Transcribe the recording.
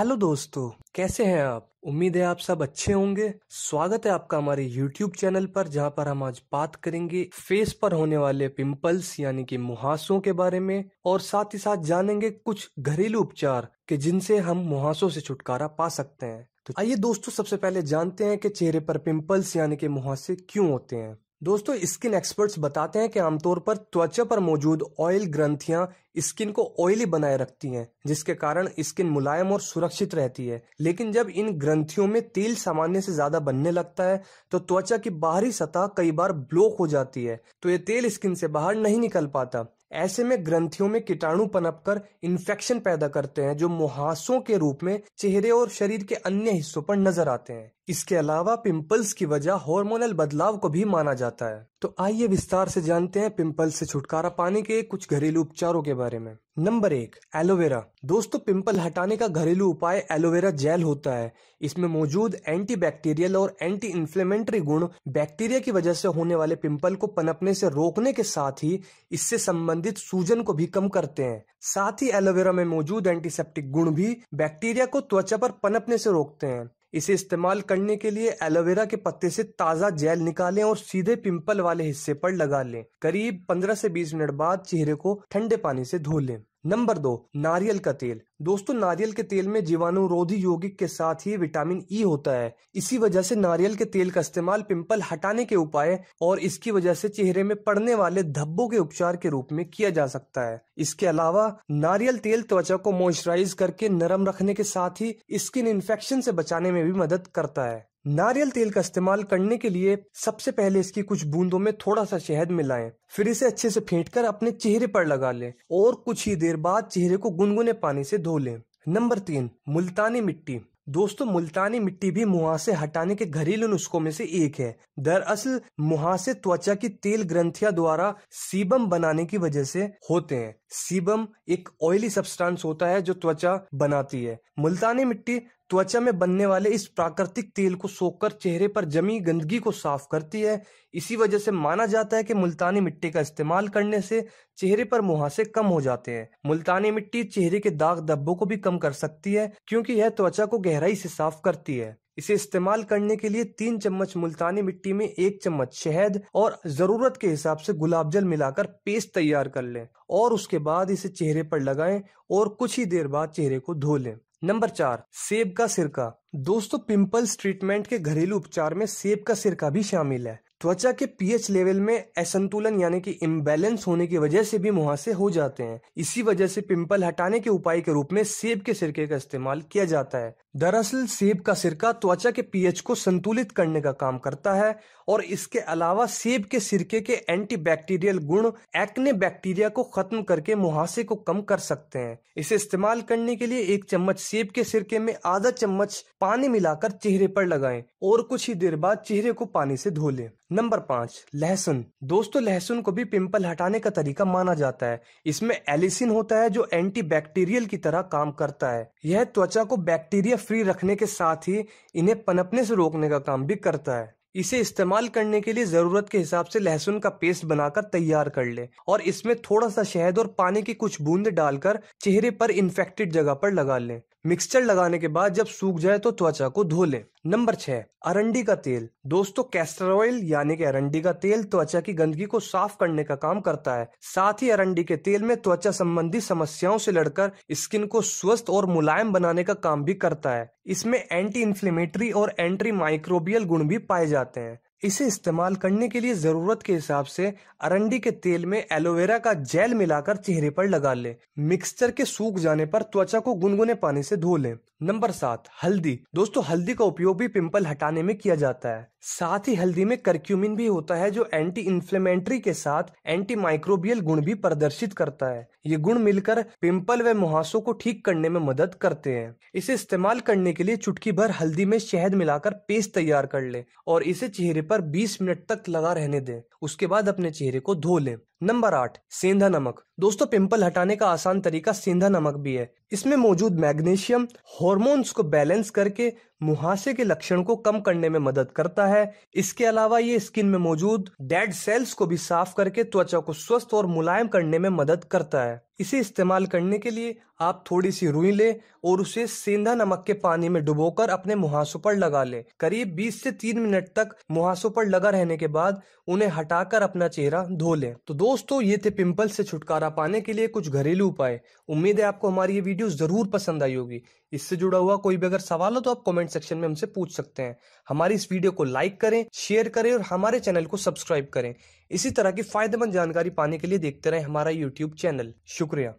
hello दोस्तों कैसे हैं आप उम्मीद है आप सब अच्छे होंगे स्वागत है आपका हमारे YouTube चैनल पर जहां पर हम आज बात करेंगे फेस पर होने वाले पिंपल्स यानी कि मुहासों के बारे में और साथ ही साथ जानेंगे कुछ घरेलू उपचार के जिनसे हम मुहासों से छुटकारा पा सकते हैं तो आइए दोस्तों सबसे पहले जानते हैं कि चेहरे पर पिंपल्स यानी कि मुहासे क्यों होते हैं दोस्तों स्किन एक्सपर्ट्स बताते हैं कि आमतौर पर त्वचा पर मौजूद ऑयल ग्रंथियां स्किन को ऑयली बनाए रखती हैं जिसके कारण स्किन मुलायम और सुरक्षित रहती है लेकिन जब इन ग्रंथियों में तेल सामान्य से ज्यादा बनने लगता है तो त्वचा की बाहरी सतह कई बार ब्लॉक हो जाती है तो ये तेल स्किन से बाहर नहीं निकल पाता ऐसे में ग्रंथियों में कीटाणु पनपकर इन्फेक्शन पैदा करते हैं जो मुहासों के रूप में चेहरे और शरीर के अन्य हिस्सों पर नजर आते हैं इसके अलावा पिंपल्स की वजह हार्मोनल बदलाव को भी माना जाता है तो आइए विस्तार से जानते हैं पिंपल्स से छुटकारा पाने के कुछ घरेलू उपचारों के बारे में नंबर एक एलोवेरा दोस्तों पिंपल हटाने का घरेलू उपाय एलोवेरा जेल होता है इसमें मौजूद एंटी बैक्टीरियल और एंटी इन्फ्लेमेंट्री गुण बैक्टीरिया की वजह से होने वाले पिंपल को पनपने से रोकने के साथ ही इससे संबंधित सूजन को भी कम करते हैं साथ ही एलोवेरा में मौजूद एंटीसेप्टिक गुण भी बैक्टीरिया को त्वचा पर पनपने से रोकते हैं इसे इस्तेमाल करने के लिए एलोवेरा के पत्ते से ताज़ा जेल निकालें और सीधे पिंपल वाले हिस्से पर लगा लें करीब 15 से 20 मिनट बाद चेहरे को ठंडे पानी से धो लें नंबर दो नारियल का तेल दोस्तों नारियल के तेल में जीवाणुरोधी यौगिक के साथ ही विटामिन ई e होता है इसी वजह से नारियल के तेल का इस्तेमाल पिंपल हटाने के उपाय और इसकी वजह से चेहरे में पड़ने वाले धब्बों के उपचार के रूप में किया जा सकता है इसके अलावा नारियल तेल त्वचा को मॉइस्चराइज करके नरम रखने के साथ ही स्किन इन्फेक्शन से बचाने में भी मदद करता है नारियल तेल का इस्तेमाल करने के लिए सबसे पहले इसकी कुछ बूंदों में थोड़ा सा शहद मिलाएं, फिर इसे अच्छे से फेंटकर अपने चेहरे पर लगा लें और कुछ ही देर बाद चेहरे को गुनगुने पानी से धो लें नंबर तीन मुल्तानी मिट्टी दोस्तों मुल्तानी मिट्टी भी मुहासे हटाने के घरेलू नुस्खों में से एक है दरअसल मुहासे त्वचा की तेल ग्रंथिया द्वारा सीबम बनाने की वजह से होते हैं सीबम एक ऑयली सब्सटेंस होता है जो त्वचा बनाती है मुल्तानी मिट्टी त्वचा में बनने वाले इस प्राकृतिक तेल को सोखकर चेहरे पर जमी गंदगी को साफ करती है इसी वजह से माना जाता है कि मुल्तानी मिट्टी का इस्तेमाल करने से चेहरे पर मुहासे कम हो जाते हैं मुल्तानी मिट्टी चेहरे के दाग धब्बों को भी कम कर सकती है क्योंकि यह त्वचा को गहराई से साफ करती है इसे इस्तेमाल करने के लिए तीन चम्मच मुल्तानी मिट्टी में एक चम्मच शहद और जरूरत के हिसाब से गुलाब जल मिलाकर पेस्ट तैयार कर लें और उसके बाद इसे चेहरे पर लगाएं और कुछ ही देर बाद चेहरे को धो लें नंबर चार सेब का सिरका दोस्तों पिंपल्स ट्रीटमेंट के घरेलू उपचार में सेब का सिरका भी शामिल है त्वचा के पीएच लेवल में असंतुलन यानी कि इम्बेलेंस होने की वजह से भी मुहासे हो जाते हैं इसी वजह से पिंपल हटाने के उपाय के रूप में सेब के सिरके का इस्तेमाल किया जाता है दरअसल सेब का सिरका त्वचा के पीएच को संतुलित करने का काम करता है और इसके अलावा सेब के सिरके के एंटीबैक्टीरियल गुण एक्ने बैक्टीरिया को खत्म करके मुहासे को कम कर सकते हैं इसे इस्तेमाल करने के लिए एक चम्मच सेब के सिरके में आधा चम्मच पानी मिलाकर चेहरे पर लगाएं और कुछ ही देर बाद चेहरे को पानी से धो लें नंबर पाँच लहसुन दोस्तों लहसुन को भी पिंपल हटाने का तरीका माना जाता है इसमें एलिसिन होता है जो एंटीबैक्टीरियल की तरह काम करता है यह त्वचा को बैक्टीरिया फ्री रखने के साथ ही इन्हें पनपने से रोकने का काम भी करता है इसे इस्तेमाल करने के लिए ज़रूरत के हिसाब से लहसुन का पेस्ट बनाकर तैयार कर ले और इसमें थोड़ा सा शहद और पानी की कुछ बूंद डालकर चेहरे पर इन्फेक्टेड जगह पर लगा लें मिक्सचर लगाने के बाद जब सूख जाए तो त्वचा को धो लें नंबर छह अरंडी का तेल दोस्तों कैस्टर ऑयल यानी कि अरंडी का तेल त्वचा की गंदगी को साफ करने का काम करता है साथ ही अरंडी के तेल में त्वचा संबंधी समस्याओं से लड़कर स्किन को स्वस्थ और मुलायम बनाने का काम भी करता है इसमें एंटी इन्फ्लेमेटरी और एंटी माइक्रोबियल गुण भी पाए जाते हैं इसे इस्तेमाल करने के लिए ज़रूरत के हिसाब से अरंडी के तेल में एलोवेरा का जेल मिलाकर चेहरे पर लगा लें मिक्सचर के सूख जाने पर त्वचा को गुनगुने पानी से धो लें नंबर सात हल्दी दोस्तों हल्दी का उपयोग भी पिंपल हटाने में किया जाता है साथ ही हल्दी में करक्यूमिन भी होता है जो एंटी इन्फ्लेमेटरी के साथ एंटी माइक्रोबियल गुण भी प्रदर्शित करता है ये गुण मिलकर पिंपल व मुहासों को ठीक करने में मदद करते हैं इसे इस्तेमाल करने के लिए चुटकी भर हल्दी में शहद मिलाकर पेस्ट तैयार कर ले और इसे चेहरे पर 20 मिनट तक लगा रहने दें उसके बाद अपने चेहरे को धो लें नंबर आठ सेंधा नमक दोस्तों पिंपल हटाने का आसान तरीका सेंधा नमक भी है इसमें मौजूद मैग्नीशियम हॉर्मोन्स को बैलेंस करके मुहासे के लक्षण को कम करने में मदद करता है इसके अलावा ये स्किन में मौजूद डेड सेल्स को भी साफ करके त्वचा को स्वस्थ और मुलायम करने में मदद करता है इसे इस्तेमाल करने के लिए आप थोड़ी सी रुई ले और उसे सेंधा नमक के पानी में डुबो अपने मुहासों पर लगा ले करीब बीस से तीन मिनट तक मुहासों पर लगा रहने के बाद उन्हें हटाकर अपना चेहरा धो ले तो दो दोस्तों ये थे पिंपल से छुटकारा पाने के लिए कुछ घरेलू उपाय उम्मीद है आपको हमारी ये वीडियो ज़रूर पसंद आई होगी इससे जुड़ा हुआ कोई भी अगर सवाल हो तो आप कमेंट सेक्शन में हमसे पूछ सकते हैं हमारी इस वीडियो को लाइक करें शेयर करें और हमारे चैनल को सब्सक्राइब करें इसी तरह की फायदेमंद जानकारी पाने के लिए देखते रहे हमारा यूट्यूब चैनल शुक्रिया